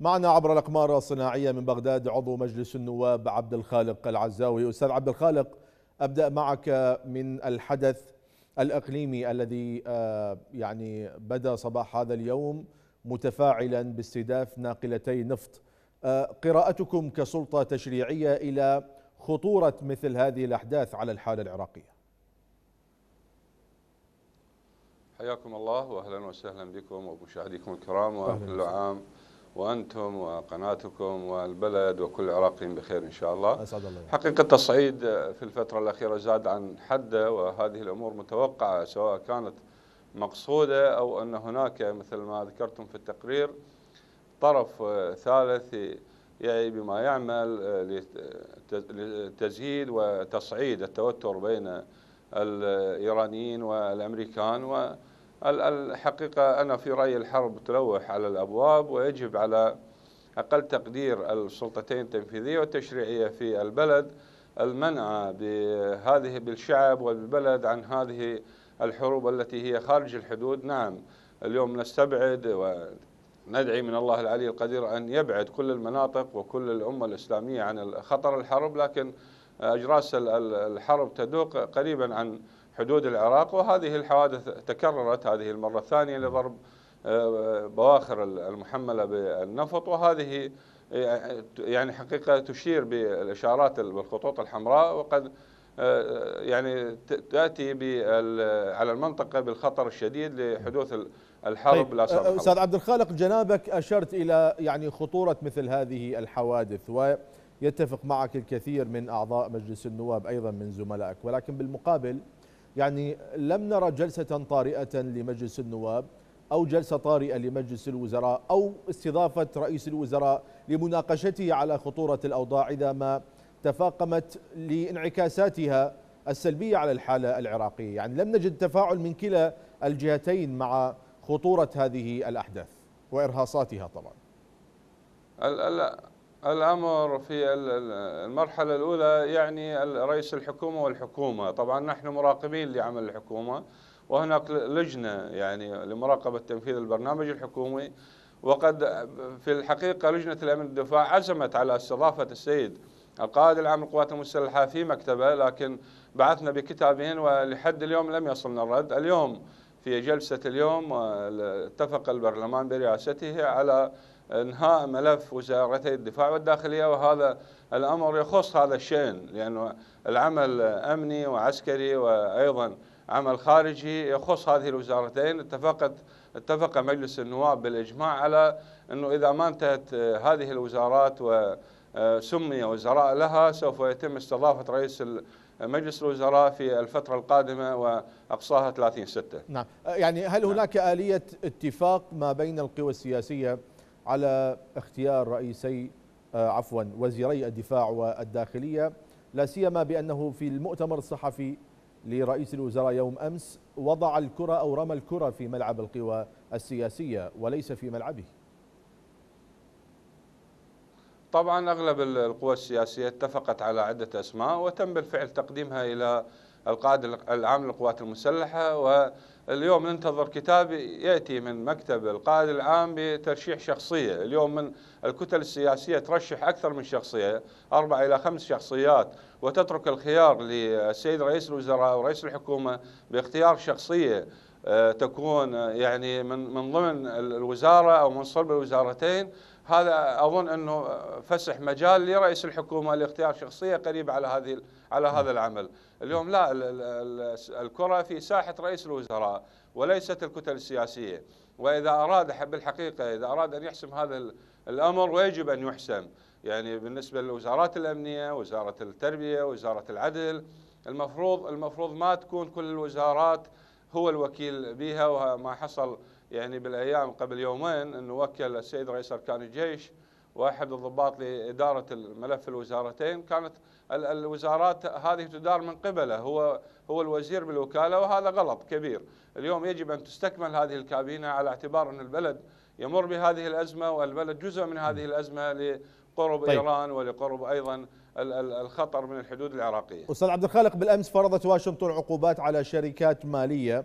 معنا عبر الأقمار الصناعية من بغداد عضو مجلس النواب عبد الخالق العزاوي أستاذ عبد الخالق أبدأ معك من الحدث الإقليمي الذي آه، يعني بدا صباح هذا اليوم متفاعلا باستهداف ناقلتي نفط آه، قراءتكم كسلطة تشريعية إلى خطورة مثل هذه الأحداث على الحالة العراقية حياكم الله واهلا وسهلا بكم ومشاهديكم الكرام وكل عام وأنتم وقناتكم والبلد وكل العراقيين بخير إن شاء الله أسعد الله حقيقة التصعيد في الفترة الأخيرة زاد عن حده وهذه الأمور متوقعة سواء كانت مقصودة أو أن هناك مثل ما ذكرتم في التقرير طرف ثالث يعني بما يعمل آه، آه، لتزييد وتصعيد التوتر بين آه، الإيرانيين والأمريكان و الحقيقة أنا في رأيي الحرب تلوح على الأبواب ويجب على أقل تقدير السلطتين التنفيذية والتشريعية في البلد المنع بهذه بالشعب والبلد عن هذه الحروب التي هي خارج الحدود نعم اليوم نستبعد وندعي من الله العلي القدير أن يبعد كل المناطق وكل الأمة الإسلامية عن خطر الحرب لكن أجراس الحرب تدوق قريبا عن حدود العراق وهذه الحوادث تكررت هذه المرة الثانية لضرب آه، بواخر المحملة بالنفط وهذه آه، يعني حقيقة تشير بالإشارات بالخطوط الحمراء وقد آه، يعني تأتي على المنطقة بالخطر الشديد لحدوث الحرب طيب. لا أستاذ عبد الخالق جنابك أشرت إلى يعني خطورة مثل هذه الحوادث ويتفق معك الكثير من أعضاء مجلس النواب أيضا من زملائك ولكن بالمقابل يعني لم نرى جلسة طارئة لمجلس النواب أو جلسة طارئة لمجلس الوزراء أو استضافة رئيس الوزراء لمناقشته على خطورة الأوضاع إذا ما تفاقمت لانعكاساتها السلبية على الحالة العراقية يعني لم نجد تفاعل من كلا الجهتين مع خطورة هذه الأحداث وإرهاصاتها طبعا الأمر في المرحلة الأولى يعني رئيس الحكومة والحكومة طبعا نحن مراقبين لعمل الحكومة وهناك لجنة يعني لمراقبة تنفيذ البرنامج الحكومي وقد في الحقيقة لجنة الأمن الدفاع عزمت على استضافة السيد القائد العام للقوات المسلحة في مكتبه لكن بعثنا بكتابين ولحد اليوم لم يصلنا الرد اليوم في جلسة اليوم آه، اتفق البرلمان برئاسته على انهاء ملف وزارتي الدفاع والداخليه وهذا الامر يخص هذا الشان لانه العمل امني وعسكري وايضا عمل خارجي يخص هذه الوزارتين اتفقت اتفق مجلس النواب بالاجماع على انه اذا ما انتهت آه، هذه الوزارات وسمي آه، وزراء لها سوف يتم استضافه رئيس مجلس الوزراء في الفترة القادمة وأقصاها 30 ستة نعم يعني هل هناك نعم. آلية اتفاق ما بين القوى السياسية على اختيار رئيسي آه، عفوا وزيري الدفاع والداخلية لا سيما بأنه في المؤتمر الصحفي لرئيس الوزراء يوم أمس وضع الكرة أو رمى الكرة في ملعب القوى السياسية وليس في ملعبه طبعا أغلب القوى السياسية اتفقت على عدة أسماء وتم بالفعل تقديمها إلى القائد العام للقوات المسلحة واليوم ننتظر كتاب يأتي من مكتب القائد العام بترشيح شخصية اليوم من الكتل السياسية ترشح أكثر من شخصية أربع إلى خمس شخصيات وتترك الخيار للسيد رئيس الوزراء ورئيس الحكومة باختيار شخصية آه، تكون آه، يعني من من ضمن الوزاره او من صلب الوزارتين هذا اظن انه فسح مجال لرئيس الحكومه لاختيار شخصيه قريبه على هذه على نعم. هذا العمل اليوم لا الكرة في ساحة رئيس الوزراء وليست الكتل السياسية وإذا أراد بالحقيقة إذا أراد أن يحسم هذا الأمر ويجب أن يحسم يعني بالنسبة للوزارات الأمنية وزارة التربية وزارة العدل المفروض المفروض ما تكون كل الوزارات هو الوكيل بها وما حصل يعني بالأيام قبل يومين أنه وكل السيد رئيس أركان الجيش واحد الضباط لاداره الملف الوزارتين كانت الوزارات هذه تدار من قبله هو هو الوزير بالوكاله وهذا غلط كبير اليوم يجب ان تستكمل هذه الكابينه على اعتبار ان البلد يمر بهذه الازمه والبلد جزء من هذه الازمه لقرب طيب. ايران ولقرب ايضا الخطر من الحدود العراقيه. استاذ عبد الخالق بالامس فرضت واشنطن عقوبات على شركات ماليه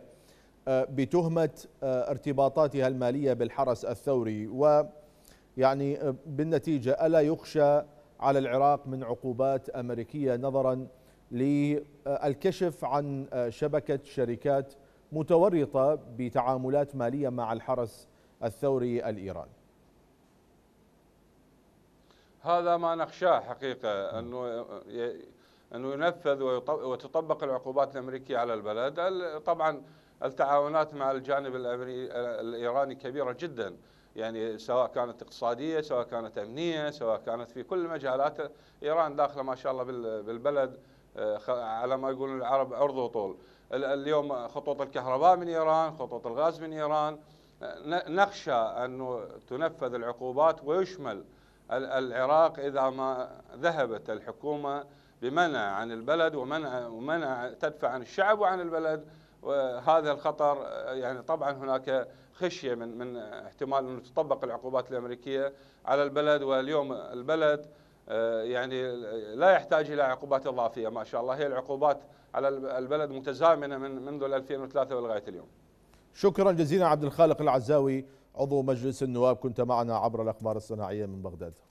آه، بتهمه آه، ارتباطاتها الماليه بالحرس الثوري و يعني آه، بالنتيجة ألا يخشى على العراق من عقوبات أمريكية نظرا للكشف عن آه، شبكة شركات متورطة بتعاملات مالية مع الحرس الثوري الإيراني هذا ما نخشاه حقيقة أنه نعم. أنه ينفذ وتطبق العقوبات الأمريكية على البلد طبعا التعاونات مع الجانب الإيراني كبيرة جداً يعني سواء كانت اقتصاديه سواء كانت امنيه سواء كانت في كل المجالات ايران داخله ما شاء الله بالبلد آه، على ما يقولون العرب عرض وطول اليوم خطوط الكهرباء من ايران خطوط الغاز من ايران نخشى ان تنفذ العقوبات ويشمل العراق اذا ما ذهبت الحكومه بمنع عن البلد ومنع ومنع تدفع عن الشعب وعن البلد وهذا الخطر يعني طبعا هناك خشيه من من احتمال انه تطبق العقوبات الامريكيه على البلد واليوم البلد آه، يعني لا يحتاج الى عقوبات اضافيه ما شاء الله هي العقوبات على البلد متزامنه من منذ 2003 ولغايه اليوم. شكرا جزيلا عبد الخالق العزاوي عضو مجلس النواب كنت معنا عبر الاخبار الصناعيه من بغداد.